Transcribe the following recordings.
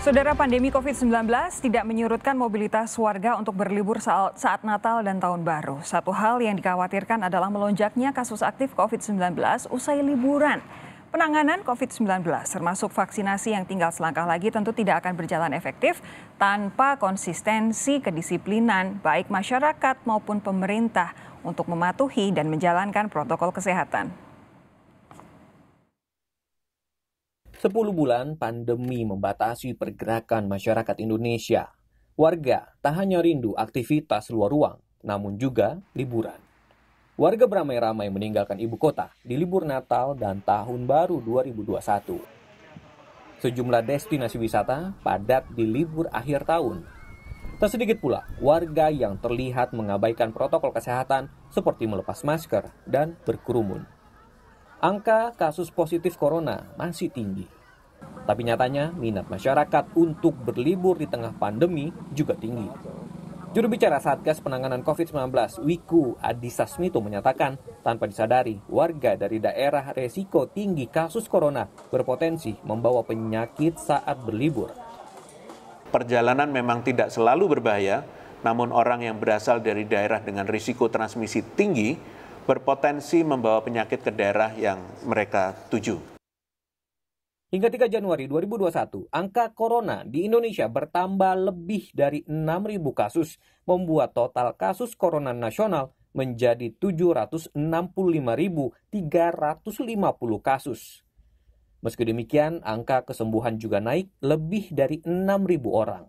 Saudara pandemi COVID-19 tidak menyurutkan mobilitas warga untuk berlibur saat Natal dan Tahun Baru. Satu hal yang dikhawatirkan adalah melonjaknya kasus aktif COVID-19 usai liburan. Penanganan COVID-19 termasuk vaksinasi yang tinggal selangkah lagi tentu tidak akan berjalan efektif tanpa konsistensi kedisiplinan baik masyarakat maupun pemerintah untuk mematuhi dan menjalankan protokol kesehatan. 10 bulan pandemi membatasi pergerakan masyarakat Indonesia. Warga tak hanya rindu aktivitas luar ruang, namun juga liburan. Warga beramai-ramai meninggalkan ibu kota di libur Natal dan Tahun Baru 2021. Sejumlah destinasi wisata padat di libur akhir tahun. Tak sedikit pula warga yang terlihat mengabaikan protokol kesehatan seperti melepas masker dan berkerumun angka kasus positif corona masih tinggi. Tapi nyatanya minat masyarakat untuk berlibur di tengah pandemi juga tinggi. Juru bicara Satgas Penanganan COVID-19, Wiku Adhisa Smito menyatakan, tanpa disadari, warga dari daerah resiko tinggi kasus corona berpotensi membawa penyakit saat berlibur. Perjalanan memang tidak selalu berbahaya, namun orang yang berasal dari daerah dengan risiko transmisi tinggi berpotensi membawa penyakit ke daerah yang mereka tuju. Hingga 3 Januari 2021, angka corona di Indonesia bertambah lebih dari 6.000 kasus, membuat total kasus corona nasional menjadi 765.350 kasus. Meski demikian, angka kesembuhan juga naik lebih dari 6.000 orang.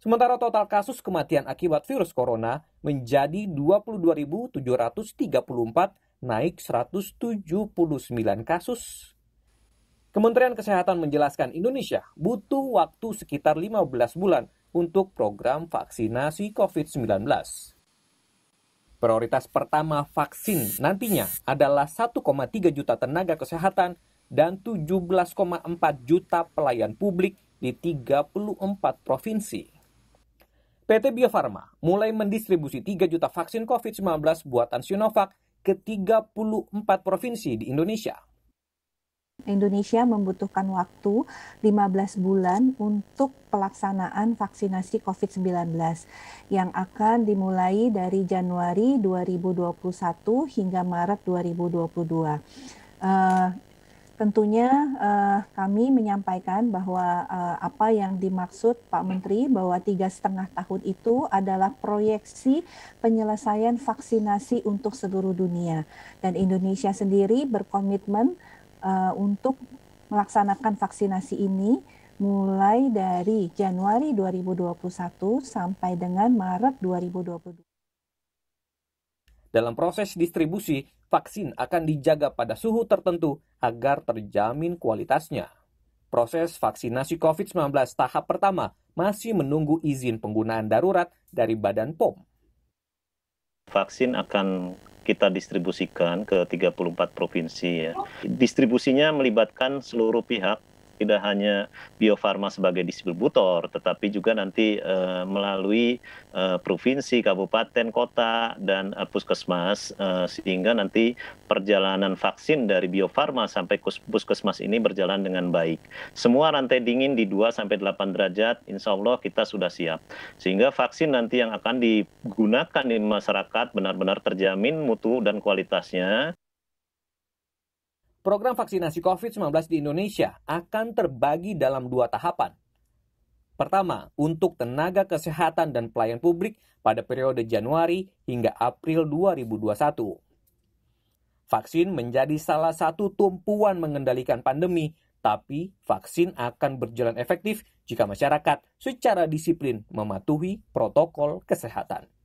Sementara total kasus kematian akibat virus corona menjadi 22.734, naik 179 kasus. Kementerian Kesehatan menjelaskan Indonesia butuh waktu sekitar 15 bulan untuk program vaksinasi COVID-19. Prioritas pertama vaksin nantinya adalah 1,3 juta tenaga kesehatan dan 17,4 juta pelayan publik di 34 provinsi. PT Bio Farma mulai mendistribusi 3 juta vaksin COVID-19 buatan Sinovac ke 34 provinsi di Indonesia. Indonesia membutuhkan waktu 15 bulan untuk pelaksanaan vaksinasi COVID-19 yang akan dimulai dari Januari 2021 hingga Maret 2022. Uh, Tentunya uh, kami menyampaikan bahwa uh, apa yang dimaksud Pak Menteri bahwa tiga setengah tahun itu adalah proyeksi penyelesaian vaksinasi untuk seluruh dunia dan Indonesia sendiri berkomitmen uh, untuk melaksanakan vaksinasi ini mulai dari Januari 2021 sampai dengan Maret 2022. Dalam proses distribusi, vaksin akan dijaga pada suhu tertentu agar terjamin kualitasnya. Proses vaksinasi COVID-19 tahap pertama masih menunggu izin penggunaan darurat dari Badan POM. Vaksin akan kita distribusikan ke 34 provinsi ya. Distribusinya melibatkan seluruh pihak tidak hanya biofarma sebagai distributor, tetapi juga nanti uh, melalui uh, provinsi, kabupaten, kota, dan uh, puskesmas, uh, sehingga nanti perjalanan vaksin dari biofarma sampai puskesmas ini berjalan dengan baik. Semua rantai dingin di 2 sampai 8 derajat, insya Allah kita sudah siap. Sehingga vaksin nanti yang akan digunakan di masyarakat benar-benar terjamin mutu dan kualitasnya. Program vaksinasi COVID-19 di Indonesia akan terbagi dalam dua tahapan. Pertama, untuk tenaga kesehatan dan pelayan publik pada periode Januari hingga April 2021. Vaksin menjadi salah satu tumpuan mengendalikan pandemi, tapi vaksin akan berjalan efektif jika masyarakat secara disiplin mematuhi protokol kesehatan.